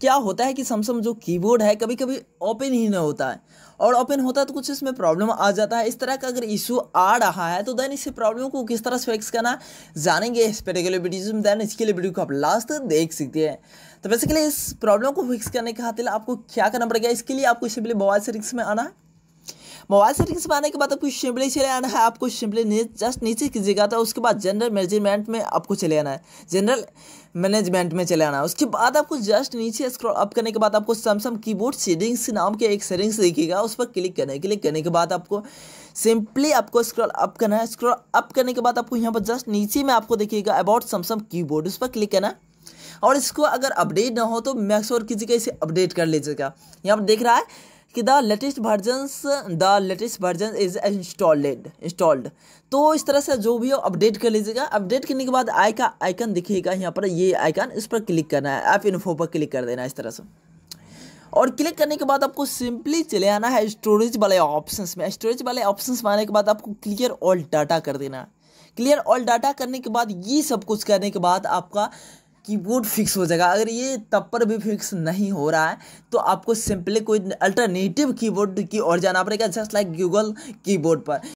क्या होता है कि समसम जो कीबोर्ड है कभी कभी ओपन ही ना होता है और ओपन होता है तो कुछ इसमें प्रॉब्लम आ जाता है इस तरह का अगर इशू आ रहा है तो देन इस प्रॉब्लम को किस तरह से फिक्स करना जानेंगे इस पर्टिकुलर वीडियो में देन इसके लिए वीडियो को आप लास्ट देख सकते हैं तो बेसिकली इस प्रॉब्लम को फिक्स करने के खातिर आपको क्या करना पड़ेगा इसके लिए आपको सिंपली मोबाइल से रिक्स में आना है मोबाइल सेटिंग्स में आने के बाद आपको सिंपली चले आना है आपको सिंपली जस्ट नीचे कीजिएगा तो उसके बाद जनरल मैनेजमेंट में आपको चले आना है जनरल मैनेजमेंट में चले आना है उसके बाद आपको जस्ट नीचे स्क्रॉल अप करने के बाद आपको सैमसंग कीबोर्ड सेटिंग्स नाम के एक सेटिंग्स देखिएगा उस पर क्लिक करना है क्लिक करने के बाद आपको सिंपली आपको स्क्रॉल अप करना है स्क्रॉल अप करने के बाद आपको यहाँ पर जस्ट नीचे में आपको देखिएगा अबाउट सैमसंग कीबोर्ड उस पर क्लिक करना है और इसको अगर अपडेट ना हो तो मैक्सोर किसी कीजिएगा इसे अपडेट कर लीजिएगा यहाँ पर देख रहा है कि the latest versions the latest version is installed installed तो इस तरह से जो भी हो अपडेट कर लीजिएगा अपडेट करने के बाद आय का आइकन दिखेगा यहाँ पर ये आइकन इस पर क्लिक करना है ऐप इन्फो पर क्लिक कर देना इस तरह से और क्लिक करने के बाद आपको सिंपली चले आना है स्टोरेज वाले ऑप्शंस में स्टोरेज वाले ऑप्शंस में आने के बाद आपको क्लियर ऑल डाटा कर देना है क्लियर ऑल डाटा करने के बाद ये सब कुछ करने के बाद आपका कीबोर्ड फिक्स हो जाएगा अगर ये तब पर भी फिक्स नहीं हो रहा है तो आपको सिंपली कोई अल्टरनेटिव कीबोर्ड की ओर जाना पड़ेगा जस्ट लाइक गूगल कीबोर्ड पर